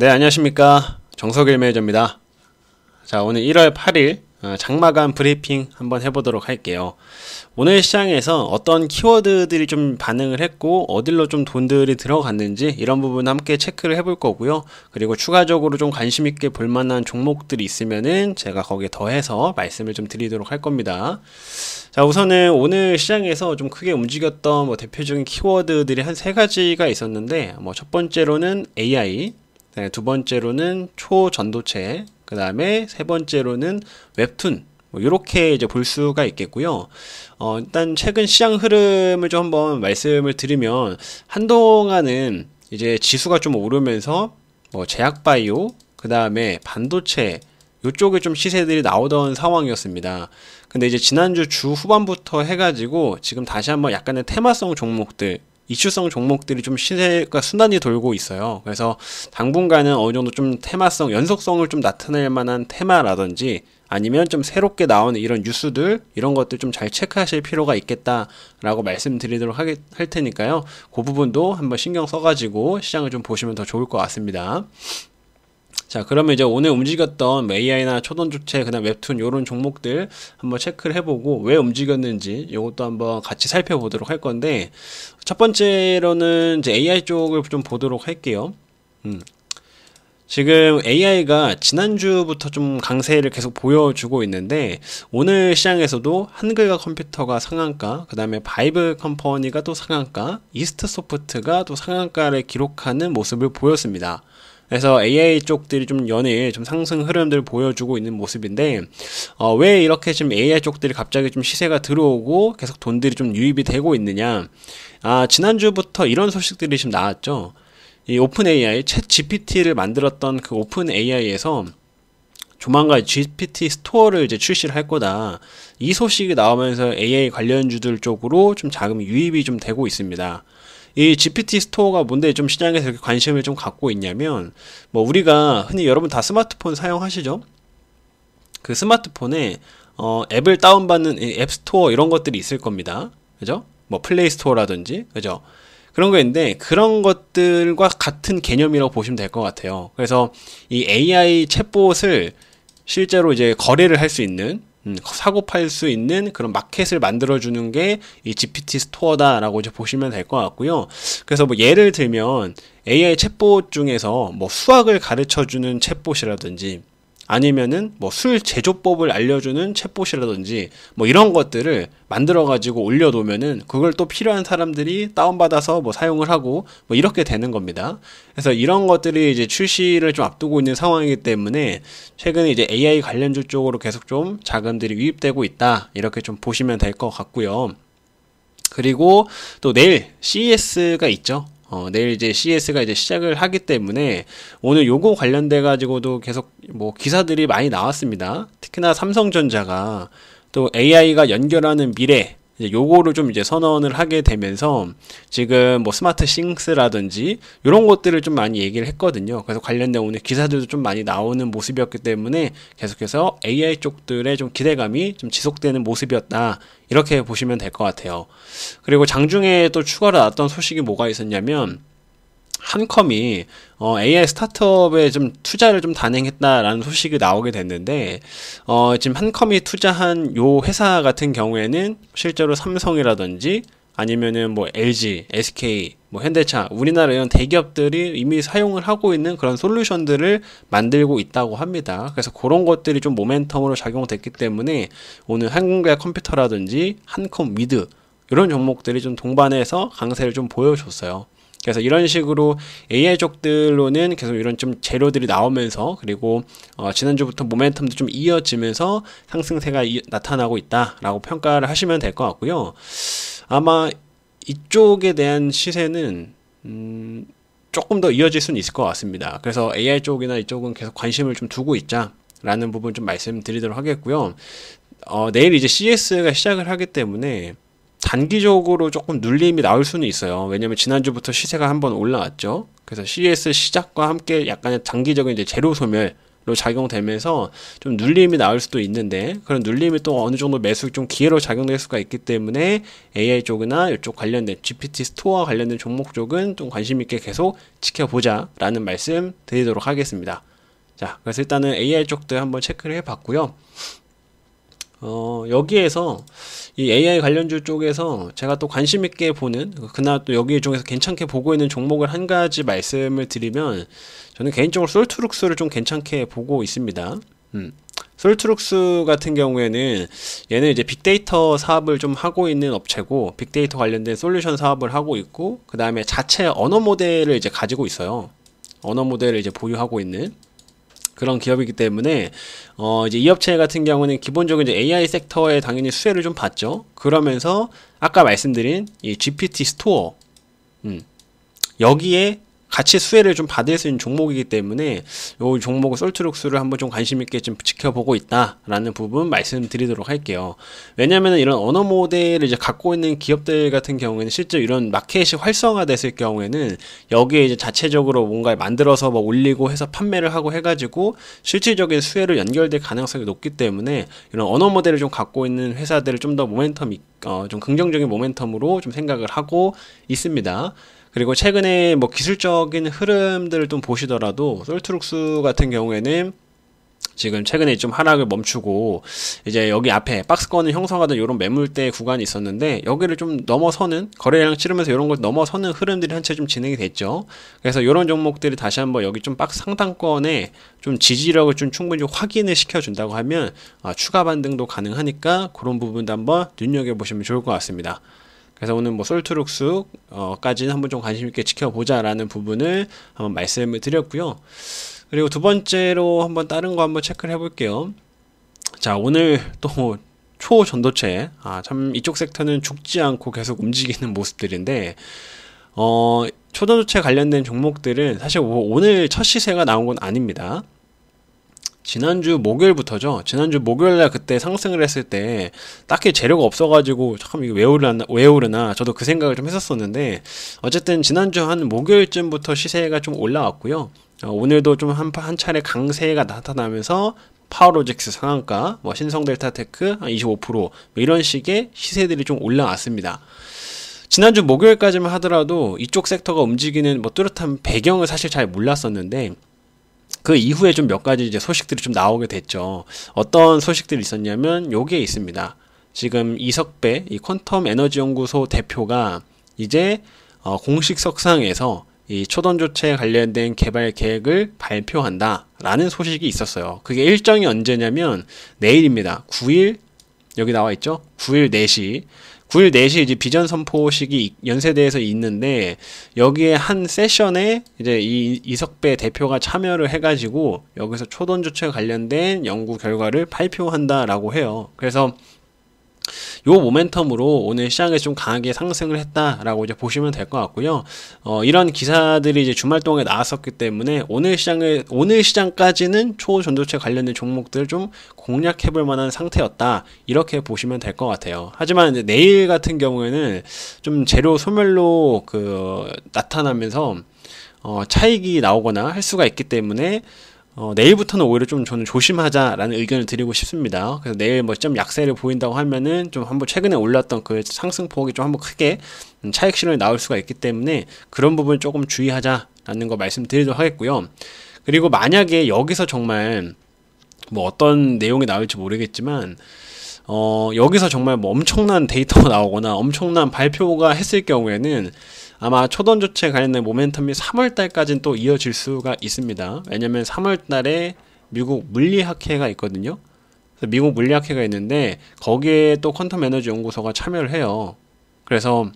네, 안녕하십니까. 정석일 매니저입니다. 자, 오늘 1월 8일 어, 장마감 브리핑 한번 해보도록 할게요. 오늘 시장에서 어떤 키워드들이 좀 반응을 했고 어딜로 좀 돈들이 들어갔는지 이런 부분 함께 체크를 해볼 거고요. 그리고 추가적으로 좀 관심 있게 볼 만한 종목들이 있으면은 제가 거기에 더해서 말씀을 좀 드리도록 할 겁니다. 자 우선은 오늘 시장에서 좀 크게 움직였던 뭐 대표적인 키워드들이 한 세 가지가 있었는데 뭐 첫 번째로는 AI 네, 두 번째로는 초전도체, 그 다음에 세 번째로는 웹툰, 뭐 이렇게 이제 볼 수가 있겠고요. 어, 일단 최근 시장 흐름을 좀 한번 말씀을 드리면 한동안은 이제 지수가 좀 오르면서 뭐 제약바이오, 그 다음에 반도체 요쪽에 좀 시세들이 나오던 상황이었습니다. 근데 이제 지난주 주 후반부터 해가지고 지금 다시 한번 약간의 테마성 종목들 이슈성 종목들이 좀 시세가 순환이 돌고 있어요. 그래서 당분간은 어느 정도 좀 테마성, 연속성을 좀 나타낼 만한 테마라든지 아니면 좀 새롭게 나오는 이런 뉴스들 이런 것들 좀 잘 체크하실 필요가 있겠다라고 말씀드리도록 하게, 할 테니까요. 그 부분도 한번 신경 써가지고 시장을 좀 보시면 더 좋을 것 같습니다. 자, 그러면 이제 오늘 움직였던 뭐 AI나 초돈 주체, 그다 웹툰 요런 종목들 한번 체크를 해보고 왜 움직였는지 요것도 한번 같이 살펴보도록 할 건데 첫 번째로는 이제 AI 쪽을 좀 보도록 할게요. 음. 지금 AI가 지난주부터 좀 강세를 계속 보여주고 있는데 오늘 시장에서도 한글과 컴퓨터가 상한가, 그 다음에 바이브 컴퍼니가 또 상한가, 이스트 소프트가 또 상한가를 기록하는 모습을 보였습니다. 그래서 AI 쪽들이 좀 연일 좀 상승 흐름들 을 보여주고 있는 모습인데 어, 왜 이렇게 지금 AI 쪽들이 갑자기 좀 시세가 들어오고 계속 돈들이 좀 유입이 되고 있느냐? 아 지난주부터 이런 소식들이 지금 나왔죠. 이 오픈 AI 챗 GPT를 만들었던 그 오픈 AI에서 조만간 GPT 스토어를 이제 출시를 할 거다. 이 소식이 나오면서 AI 관련주들 쪽으로 좀 자금 유입이 좀 되고 있습니다. 이 GPT 스토어가 뭔데 좀 시장에서 이렇게 관심을 좀 갖고 있냐면 뭐 우리가 흔히 여러분 다 스마트폰 사용하시죠? 그 스마트폰에 어, 앱을 다운받는 앱 스토어 이런 것들이 있을 겁니다. 그죠? 뭐 플레이 스토어라든지 그죠? 그런 거 있는데 그런 것들과 같은 개념이라고 보시면 될 것 같아요. 그래서 이 AI 챗봇을 실제로 이제 거래를 할 수 있는 음, 사고 팔 수 있는 그런 마켓을 만들어주는 게 이 GPT 스토어다라고 이제 보시면 될 것 같고요. 그래서 뭐 예를 들면 AI 챗봇 중에서 뭐 수학을 가르쳐주는 챗봇이라든지 아니면은 뭐 술 제조법을 알려주는 챗봇이라든지 뭐 이런 것들을 만들어 가지고 올려놓으면은 그걸 또 필요한 사람들이 다운받아서 뭐 사용을 하고 뭐 이렇게 되는 겁니다. 그래서 이런 것들이 이제 출시를 좀 앞두고 있는 상황이기 때문에 최근에 이제 AI 관련주 쪽으로 계속 좀 자금들이 유입되고 있다 이렇게 좀 보시면 될 것 같고요. 그리고 또 내일 CES가 있죠. 어, 내일 이제 CS가 이제 시작을 하기 때문에 오늘 요거 관련돼 가지고도 계속 뭐 기사들이 많이 나왔습니다. 특히나 삼성전자가 또 AI가 연결하는 미래 이제 요거를 좀 이제 선언을 하게 되면서 지금 뭐 스마트 싱스라든지 이런 것들을 좀 많이 얘기를 했거든요. 그래서 관련된 오늘 기사들도 좀 많이 나오는 모습이었기 때문에 계속해서 AI 쪽들의 좀 기대감이 좀 지속되는 모습이었다. 이렇게 보시면 될 것 같아요. 그리고 장중에 또 추가로 나왔던 소식이 뭐가 있었냐면 한컴이 어, AI 스타트업에 좀 투자를 좀 단행했다라는 소식이 나오게 됐는데 어, 지금 한컴이 투자한 요 회사 같은 경우에는 실제로 삼성이라든지 아니면은 뭐 LG, SK, 뭐 현대차, 우리나라 이런 대기업들이 이미 사용을 하고 있는 그런 솔루션들을 만들고 있다고 합니다. 그래서 그런 것들이 좀 모멘텀으로 작용됐기 때문에 오늘 한국의 컴퓨터라든지 한컴 위드 이런 종목들이 좀 동반해서 강세를 좀 보여줬어요. 그래서 이런 식으로 AI 쪽들로는 계속 이런 좀 재료들이 나오면서 그리고 어, 지난주부터 모멘텀도 좀 이어지면서 상승세가 이, 나타나고 있다라고 평가를 하시면 될 것 같고요. 아마 이쪽에 대한 시세는 음, 조금 더 이어질 수는 있을 것 같습니다. 그래서 AI 쪽이나 이쪽은 계속 관심을 좀 두고 있자라는 부분 좀 말씀드리도록 하겠고요. 어, 내일 이제 CS가 시작을 하기 때문에 단기적으로 조금 눌림이 나올 수는 있어요. 왜냐면 지난주부터 시세가 한번 올라왔죠. 그래서 CS 시작과 함께 약간의 장기적인 이제 재료 소멸 로 작용되면서 좀 눌림이 나올 수도 있는데 그런 눌림이 또 어느 정도 매수 좀 기회로 작용될 수가 있기 때문에 AI 쪽이나 이쪽 관련된 GPT 스토어와 관련된 종목 쪽은 좀 관심 있게 계속 지켜보자라는 말씀 드리도록 하겠습니다. 자, 그래서 일단은 AI 쪽도 한번 체크를 해봤고요. 어, 여기에서 이 AI 관련주 쪽에서 제가 또 관심 있게 보는 그나 또 여기 중에서 괜찮게 보고 있는 종목을 한 가지 말씀을 드리면 저는 개인적으로 솔트룩스를 좀 괜찮게 보고 있습니다. 음. 솔트룩스 같은 경우에는 얘는 이제 빅데이터 사업을 좀 하고 있는 업체고 빅데이터 관련된 솔루션 사업을 하고 있고 그 다음에 자체 언어 모델을 이제 가지고 있어요. 언어 모델을 이제 보유하고 있는 그런 기업이기 때문에 어 이제 이 업체 같은 경우는 기본적으로 이제 AI 섹터에 당연히 수혜를 좀 받죠. 그러면서 아까 말씀드린 이 GPT 스토어 음 여기에 같이 수혜를 좀 받을 수 있는 종목이기 때문에 이 종목의 솔트룩스를 한번 좀 관심 있게 좀 지켜보고 있다라는 부분 말씀드리도록 할게요. 왜냐하면 이런 언어 모델을 이제 갖고 있는 기업들 같은 경우에는 실제 이런 마켓이 활성화됐을 경우에는 여기에 이제 자체적으로 뭔가 만들어서 뭐 올리고 해서 판매를 하고 해가지고 실질적인 수혜로 연결될 가능성이 높기 때문에 이런 언어 모델을 좀 갖고 있는 회사들을 좀 더 모멘텀, 어, 좀 긍정적인 모멘텀으로 좀 생각을 하고 있습니다. 그리고 최근에 뭐 기술적인 흐름들을 좀 보시더라도 솔트룩스 같은 경우에는 지금 최근에 좀 하락을 멈추고 이제 여기 앞에 박스권을 형성하던 이런 매물대 구간이 있었는데 여기를 좀 넘어서는 거래량 치르면서 이런 걸 넘어서는 흐름들이 한 채 좀 진행이 됐죠. 그래서 이런 종목들이 다시 한번 여기 좀 박스 상단권에 좀 지지력을 좀 충분히 좀 확인을 시켜준다고 하면 아, 추가 반등도 가능하니까 그런 부분도 한번 눈여겨보시면 좋을 것 같습니다. 그래서 오늘 뭐 솔트룩스까지는 한번 좀 관심 있게 지켜보자라는 부분을 한번 말씀을 드렸고요. 그리고 두 번째로 한번 다른 거 한번 체크를 해볼게요. 자 오늘 또 초전도체 아참 이쪽 섹터는 죽지 않고 계속 움직이는 모습들인데 어 초전도체 관련된 종목들은 사실 오늘 첫 시세가 나온 건 아닙니다. 지난주 목요일부터죠. 지난주 목요일날 그때 상승을 했을 때 딱히 재료가 없어가지고 참 이거 왜 오르나, 왜 오르나 저도 그 생각을 좀 했었었는데 어쨌든 지난주 한 목요일쯤부터 시세가 좀 올라왔고요. 어, 오늘도 좀한 한 차례 강세가 나타나면서 파워로직스 상한가, 뭐 신성델타테크 25%뭐 이런 식의 시세들이 좀 올라왔습니다. 지난주 목요일까지만 하더라도 이쪽 섹터가 움직이는 뭐 뚜렷한 배경을 사실 잘 몰랐었는데 그 이후에 좀 몇 가지 이제 소식들이 좀 나오게 됐죠. 어떤 소식들이 있었냐면 요게 있습니다. 지금 이석배 이 퀀텀 에너지 연구소 대표가 이제 어, 공식 석상에서 이 초던 조치에 관련된 개발 계획을 발표한다라는 소식이 있었어요. 그게 일정이 언제냐면 내일입니다. 9일 여기 나와 있죠? 9일 4시 9일 4시 이제 비전 선포식이 연세대에서 있는데 여기에 한 세션에 이제 이 이석배 대표가 참여를 해가지고 여기서 초돈 조치에 관련된 연구 결과를 발표한다라고 해요. 그래서 요 모멘텀으로 오늘 시장에 좀 강하게 상승을 했다라고 이제 보시면 될 것 같고요. 어, 이런 기사들이 이제 주말 동안에 나왔었기 때문에 오늘 시장에 오늘 시장까지는 초전도체 관련된 종목들 좀 공략해 볼 만한 상태였다. 이렇게 보시면 될 것 같아요. 하지만 이제 내일 같은 경우에는 좀 재료 소멸로 그 나타나면서 어, 차익이 나오거나 할 수가 있기 때문에 어, 내일부터는 오히려 좀 저는 조심하자라는 의견을 드리고 싶습니다. 그래서 내일 뭐 좀 약세를 보인다고 하면은 좀 한번 최근에 올랐던 그 상승 폭이 좀 한번 크게 음, 차익 실현이 나올 수가 있기 때문에 그런 부분 조금 주의하자라는 거 말씀드리도록 하겠고요. 그리고 만약에 여기서 정말 뭐 어떤 내용이 나올지 모르겠지만 어, 여기서 정말 뭐 엄청난 데이터가 나오거나 엄청난 발표가 했을 경우에는 아마 초던 조치에 관련된 모멘텀이 3월달까지는 또 이어질 수가 있습니다. 왜냐면 3월달에 미국 물리학회가 있거든요. 미국 물리학회가 있는데 거기에 또 퀀텀 에너지 연구소가 참여를 해요. 그래서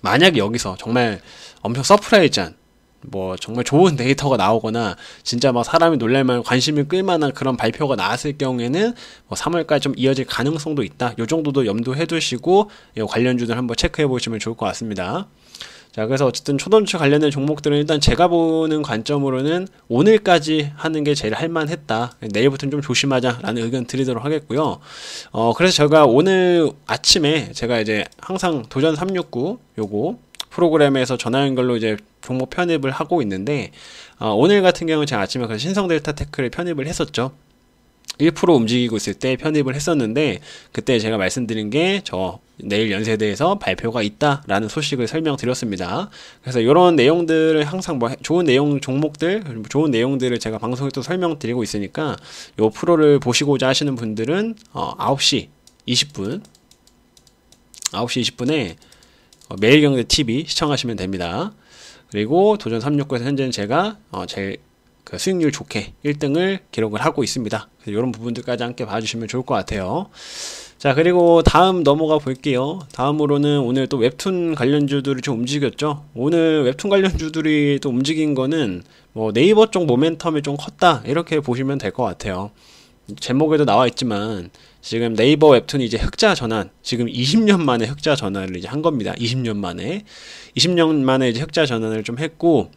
만약 여기서 정말 엄청 서프라이즈한 뭐 정말 좋은 데이터가 나오거나 진짜 막 사람이 놀랄만 한 관심을 끌만한 그런 발표가 나왔을 경우에는 뭐 3월까지 좀 이어질 가능성도 있다. 요 정도도 염두해 두시고 관련주들 한번 체크해 보시면 좋을 것 같습니다. 자, 그래서 어쨌든 초전주 관련된 종목들은 일단 제가 보는 관점으로는 오늘까지 하는 게 제일 할만했다. 내일부터는 좀 조심하자라는 의견 드리도록 하겠고요. 어, 그래서 제가 오늘 아침에 제가 이제 항상 도전 369 요거 프로그램에서 전화 연결로 이제 종목 편입을 하고 있는데 어, 오늘 같은 경우 제가 아침에 그 신성델타 테크를 편입을 했었죠. 1% 움직이고 있을 때 편입을 했었는데 그때 제가 말씀드린 게 저 내일 연세대에서 발표가 있다라는 소식을 설명드렸습니다. 그래서 이런 내용들을 항상 뭐 좋은 내용 종목들 좋은 내용들을 제가 방송에 또 설명드리고 있으니까 요 프로를 보시고자 하시는 분들은 어 9시 20분 9시 20분에 어, 매일경제 TV 시청하시면 됩니다. 그리고 도전 369에서 현재는 제가 어, 제일 그 수익률 좋게 1등을 기록을 하고 있습니다. 이런 부분들까지 함께 봐주시면 좋을 것 같아요. 자 그리고 다음 넘어가 볼게요. 다음으로는 오늘 또 웹툰 관련주들이 좀 움직였죠. 오늘 웹툰 관련주들이 또 움직인 거는 뭐 네이버 쪽 모멘텀이 좀 컸다 이렇게 보시면 될 것 같아요. 제목에도 나와 있지만 지금 네이버 웹툰이 이제 흑자 전환, 지금 20년 만에 흑자 전환을 이제 한 겁니다. 20년 만에. 20년 만에 이제 흑자 전환을 좀 했고,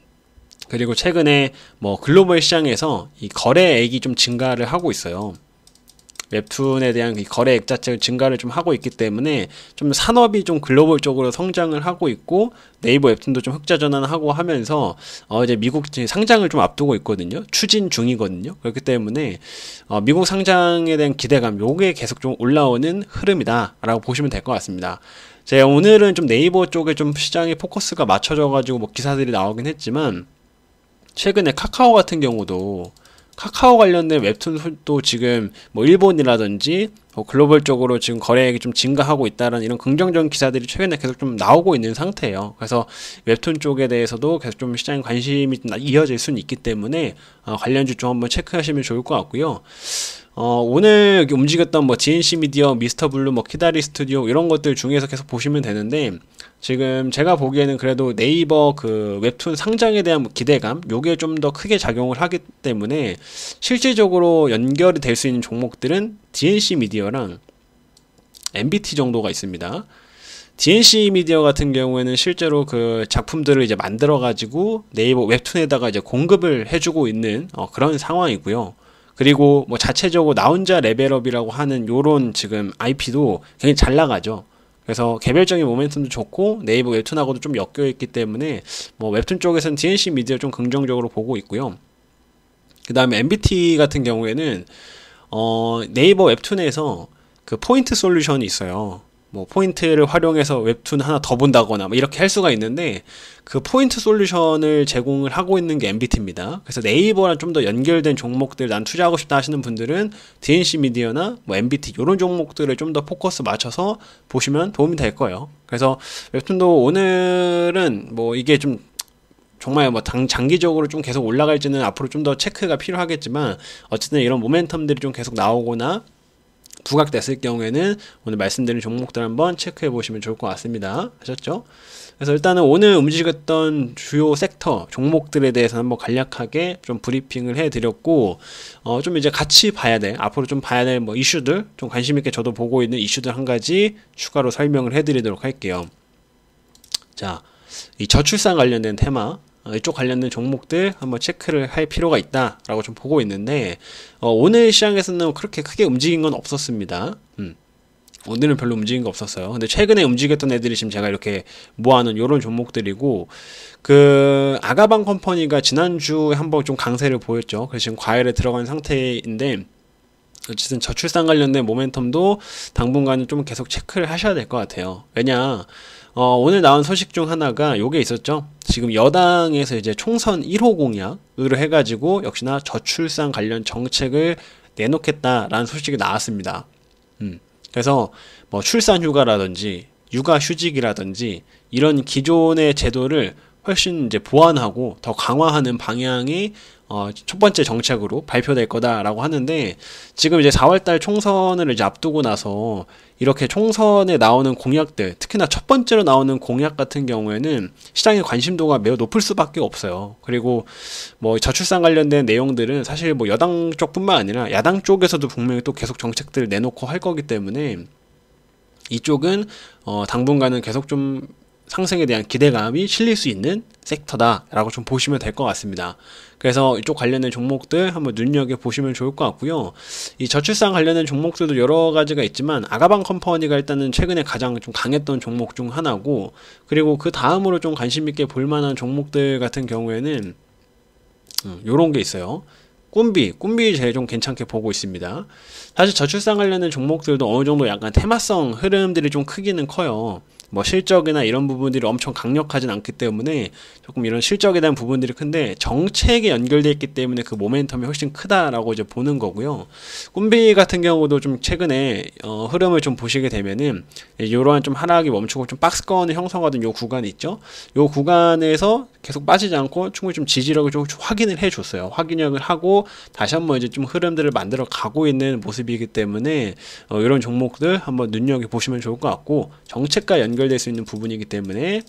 그리고 최근에 뭐 글로벌 시장에서 이 거래액이 좀 증가를 하고 있어요. 웹툰에 대한 거래액 자체가 증가를 좀 하고 있기 때문에 좀 산업이 좀글로벌쪽으로 성장을 하고 있고 네이버 웹툰도 좀 흑자 전환하고 하면서 어 이제 미국 상장을 좀 앞두고 있거든요. 추진 중이거든요. 그렇기 때문에 어 미국 상장에 대한 기대감 요게 계속 좀 올라오는 흐름이다라고 보시면 될 것 같습니다. 제가 오늘은 좀 네이버 쪽에 좀시장의 포커스가 맞춰져 가지고 뭐 기사들이 나오긴 했지만 최근에 카카오 같은 경우도 카카오 관련된 웹툰도 지금 뭐 일본이라든지 뭐 글로벌적으로 지금 거래액이 좀 증가하고 있다는 이런 긍정적인 기사들이 최근에 계속 좀 나오고 있는 상태예요. 그래서 웹툰 쪽에 대해서도 계속 좀 시장 에 관심이 이어질 수는 있기 때문에 어, 관련주 좀 한번 체크하시면 좋을 것 같고요. 어, 오늘 움직였던 뭐 GNC 미디어, 미스터 블루, 뭐 키다리 스튜디오 이런 것들 중에서 계속 보시면 되는데 지금 제가 보기에는 그래도 네이버 그 웹툰 상장에 대한 뭐 기대감 요게 좀 더 크게 작용을 하기 때문에 실질적으로 연결이 될 수 있는 종목들은 DNC 미디어랑 MBT 정도가 있습니다. DNC 미디어 같은 경우에는 실제로 그 작품들을 이제 만들어 가지고 네이버 웹툰에다가 이제 공급을 해주고 있는 어, 그런 상황이고요. 그리고 뭐 자체적으로 나 혼자 레벨업이라고 하는 요런 지금 IP도 굉장히 잘 나가죠. 그래서 개별적인 모멘텀도 좋고 네이버 웹툰하고도 좀 엮여 있기 때문에 뭐 웹툰 쪽에서는 DNC 미디어 좀 긍정적으로 보고 있고요. 그 다음에 MBT 같은 경우에는 어 네이버 웹툰에서 그 포인트 솔루션이 있어요. 뭐 포인트를 활용해서 웹툰 하나 더 본다거나 뭐 이렇게 할 수가 있는데 그 포인트 솔루션을 제공을 하고 있는 게 MBT입니다. 그래서 네이버랑 좀 더 연결된 종목들 난 투자하고 싶다 하시는 분들은 DNC 미디어나 뭐 MBT 이런 종목들을 좀 더 포커스 맞춰서 보시면 도움이 될 거예요. 그래서 웹툰도 오늘은 뭐 이게 좀 정말 뭐 당, 장기적으로 좀 계속 올라갈지는 앞으로 좀 더 체크가 필요하겠지만 어쨌든 이런 모멘텀들이 좀 계속 나오거나 부각됐을 경우에는 오늘 말씀드린 종목들 한번 체크해 보시면 좋을 것 같습니다. 하셨죠? 그래서 일단은 오늘 움직였던 주요 섹터 종목들에 대해서 한번 간략하게 좀 브리핑을 해드렸고 어, 좀 이제 같이 봐야 될 앞으로 좀 봐야 될 뭐 이슈들 좀 관심 있게 저도 보고 있는 이슈들 한 가지 추가로 설명을 해드리도록 할게요. 자, 이 저출산 관련된 테마 어, 이쪽 관련된 종목들 한번 체크를 할 필요가 있다라고 좀 보고 있는데 어, 오늘 시장에서는 그렇게 크게 움직인 건 없었습니다. 음. 오늘은 별로 움직인 거 없었어요. 근데 최근에 움직였던 애들이 지금 제가 이렇게 모아놓은 요런 종목들이고, 그, 아가방 컴퍼니가 지난주에 한번 좀 강세를 보였죠. 그래서 지금 과열에 들어간 상태인데, 어쨌든 저출산 관련된 모멘텀도 당분간은 좀 계속 체크를 하셔야 될 것 같아요. 왜냐, 어, 오늘 나온 소식 중 하나가 요게 있었죠. 지금 여당에서 이제 총선 1호 공약을 해가지고 역시나 저출산 관련 정책을 내놓겠다라는 소식이 나왔습니다. 음. 그래서 뭐 출산 휴가라든지 육아 휴직이라든지 이런 기존의 제도를 훨씬 이제 보완하고 더 강화하는 방향이 어, 첫 번째 정책으로 발표될 거다라고 하는데 지금 이제 4월달 총선을 이제 앞두고 나서 이렇게 총선에 나오는 공약들 특히나 첫 번째로 나오는 공약 같은 경우에는 시장의 관심도가 매우 높을 수밖에 없어요. 그리고 뭐 저출산 관련된 내용들은 사실 뭐 여당 쪽뿐만 아니라 야당 쪽에서도 분명히 또 계속 정책들을 내놓고 할 거기 때문에 이쪽은 어, 당분간은 계속 좀 상승에 대한 기대감이 실릴 수 있는 섹터다라고 좀 보시면 될 것 같습니다. 그래서 이쪽 관련된 종목들 한번 눈여겨 보시면 좋을 것 같고요. 이 저출산 관련된 종목들도 여러 가지가 있지만 아가방 컴퍼니가 일단은 최근에 가장 좀 강했던 종목 중 하나고 그리고 그 다음으로 좀 관심 있게 볼 만한 종목들 같은 경우에는 이런게 음, 있어요. 꿈비, 꿈비 제일 좀 괜찮게 보고 있습니다. 사실 저출산 관련된 종목들도 어느 정도 약간 테마성 흐름들이 좀 크기는 커요. 뭐 실적이나 이런 부분들이 엄청 강력하진 않기 때문에 조금 이런 실적에 대한 부분들이 큰데 정책에 연결돼 있기 때문에 그 모멘텀이 훨씬 크다라고 이제 보는 거고요. 꿈비 같은 경우도 좀 최근에 어, 흐름을 좀 보시게 되면은 이러한 좀 하락이 멈추고 좀 박스권을 형성하던 요 구간 있죠. 요 구간에서 계속 빠지지 않고 충분히 좀 지지력을 좀 확인을 해줬어요. 확인력을 하고 다시 한번 이제 좀 흐름들을 만들어 가고 있는 모습이기 때문에 어, 이런 종목들 한번 눈여겨 보시면 좋을 것 같고 정책과 연결 연결될 수 있는 부분이기 때문에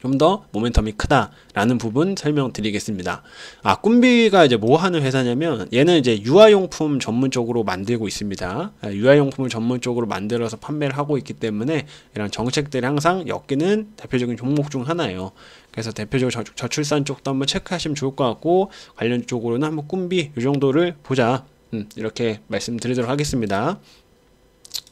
좀 더 모멘텀이 크다라는 부분 설명드리겠습니다. 아, 꿈비가 이제 뭐 하는 회사냐면 얘는 이제 유아용품 전문 적으로 만들고 있습니다. 아, 유아용품을 전문 적으로 만들어서 판매를 하고 있기 때문에 이런 정책들이 항상 엮이는 대표적인 종목 중 하나예요. 그래서 대표적으로 저, 출산 쪽도 한번 체크하시면 좋을 것 같고 관련 쪽으로는 한번 꿈비 이 정도를 보자 음, 이렇게 말씀드리도록 하겠습니다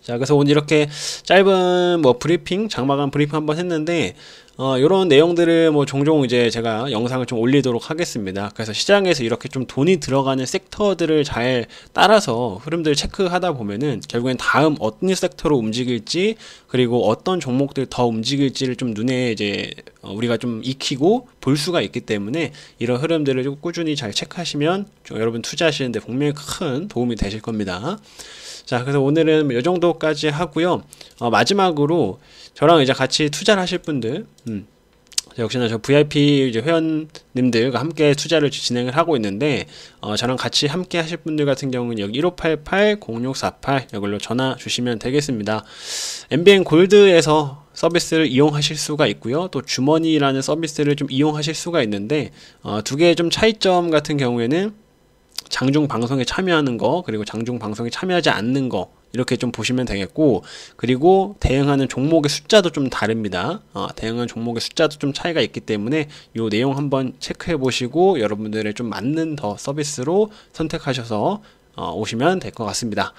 자 그래서 오늘 이렇게 짧은 뭐 브리핑 장마감 브리핑 한번 했는데 어, 이런 내용들을 뭐 종종 이제 제가 영상을 좀 올리도록 하겠습니다. 그래서 시장에서 이렇게 좀 돈이 들어가는 섹터들을 잘 따라서 흐름들 체크하다 보면은 결국엔 다음 어떤 섹터로 움직일지 그리고 어떤 종목들 더 움직일지를 좀 눈에 이제 어, 우리가 좀 익히고 볼 수가 있기 때문에 이런 흐름들을 좀 꾸준히 잘 체크하시면 여러분 투자하시는데 분명히 큰 도움이 되실 겁니다. 자, 그래서 오늘은 이 정도 정도까지 하고요. 어, 마지막으로 저랑 이제 같이 투자를 하실 분들, 음, 역시나 저 VIP 이제 회원님들과 함께 투자를 진행을 하고 있는데 어, 저랑 같이 함께 하실 분들 같은 경우는 여기 1588-0648 여기로 전화 주시면 되겠습니다. MBN 골드에서 서비스를 이용하실 수가 있고요. 또 주머니라는 서비스를 좀 이용하실 수가 있는데 어, 두 개의 좀 차이점 같은 경우에는 장중 방송에 참여하는 거 그리고 장중 방송에 참여하지 않는 거 이렇게 좀 보시면 되겠고 그리고 대응하는 종목의 숫자도 좀 다릅니다 어, 대응하는 종목의 숫자도 좀 차이가 있기 때문에 이 내용 한번 체크해 보시고 여러분들의 좀 맞는 더 서비스로 선택하셔서 어, 오시면 될 것 같습니다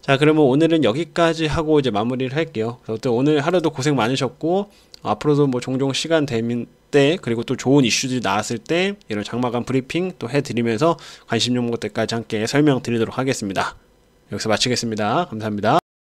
자 그러면 오늘은 여기까지 하고 이제 마무리를 할게요 그래서 오늘 하루도 고생 많으셨고 앞으로도 뭐 종종 시간 되면 때 그리고 또 좋은 이슈들이 나왔을 때 이런 장마감 브리핑 또 해드리면서 관심 종목 들까지 함께 설명드리도록 하겠습니다. 여기서 마치겠습니다. 감사합니다.